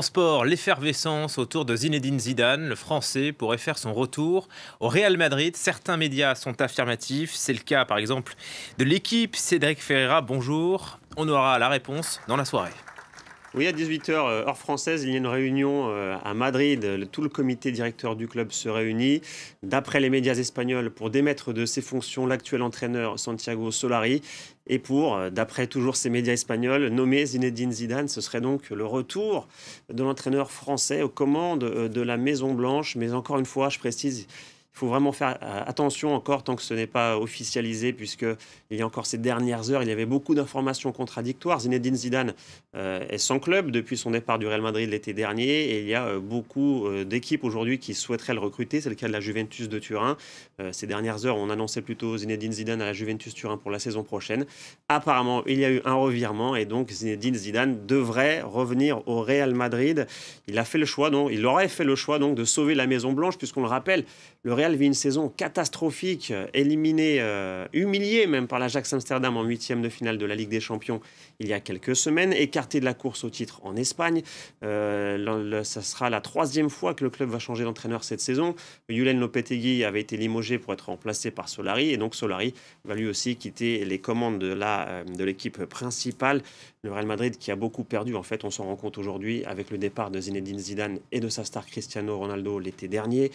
En sport, l'effervescence autour de Zinedine Zidane, le Français, pourrait faire son retour au Real Madrid. Certains médias sont affirmatifs. C'est le cas, par exemple, de l'équipe. Cédric Ferreira, bonjour. On aura la réponse dans la soirée. Oui, à 18h, euh, hors française, il y a une réunion euh, à Madrid. Tout le comité directeur du club se réunit. D'après les médias espagnols, pour démettre de ses fonctions l'actuel entraîneur Santiago Solari et pour, euh, d'après toujours ces médias espagnols, nommer Zinedine Zidane. Ce serait donc le retour de l'entraîneur français aux commandes de la Maison-Blanche. Mais encore une fois, je précise, faut vraiment faire euh, attention encore tant que ce n'est pas officialisé, puisque il y a encore ces dernières heures, il y avait beaucoup d'informations contradictoires. Zinedine Zidane euh, est sans club depuis son départ du Real Madrid l'été dernier, et il y a euh, beaucoup d'équipes aujourd'hui qui souhaiteraient le recruter. C'est le cas de la Juventus de Turin. ces dernières heures, on annonçait plutôt Zinedine Zidane à la Juventus Turin pour la saison prochaine. Apparemment, il y a eu un revirement, et donc Zinedine Zidane devrait revenir au Real Madrid. Il a fait le choix, donc il aurait fait le choix donc de sauver la Maison Blanche, puisqu'on le rappelle, le Real vit une saison catastrophique, éliminé, euh, humilié même par l'Ajax Amsterdam en huitième de finale de la Ligue des Champions il y a quelques semaines, écarté de la course au titre en Espagne. Euh, ça sera la troisième fois que le club va changer d'entraîneur cette saison. Julen Lopetegui avait été limogé pour être remplacé par Solari et donc Solari va lui aussi quitter les commandes de, la, euh, de l'équipe principale. Le Real Madrid qui a beaucoup perdu, en fait, on s'en rend compte aujourd'hui avec le départ de Zinedine Zidane et de sa star Cristiano Ronaldo l'été dernier.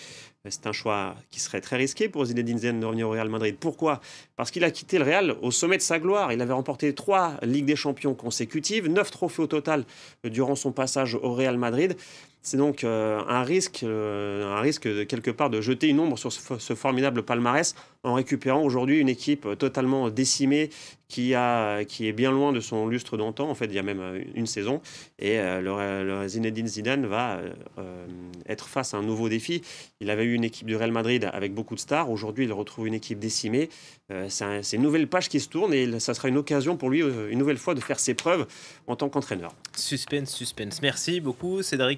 Euh, c'est un choix qui serait très risqué pour Zinedine Zidane de revenir au Real Madrid. Pourquoi Parce qu'il a quitté le Real au sommet de sa gloire. Il avait remporté trois Ligues des Champions consécutives, neuf trophées au total durant son passage au Real Madrid. C'est donc euh, un, risque, euh, un risque de quelque part de jeter une ombre sur ce, formidable palmarès en récupérant aujourd'hui une équipe euh, totalement décimée qui, a, qui est bien loin de son lustre d'antan. En fait, il y a même une saison. Et le, Zinedine Zidane va être face à un nouveau défi. Il avait eu une équipe du Real Madrid avec beaucoup de stars. Aujourd'hui, il retrouve une équipe décimée. C'est une nouvelle page qui se tourne et ça sera une occasion pour lui, une nouvelle fois, de faire ses preuves en tant qu'entraîneur. Suspense, suspense. Merci beaucoup, Cédric.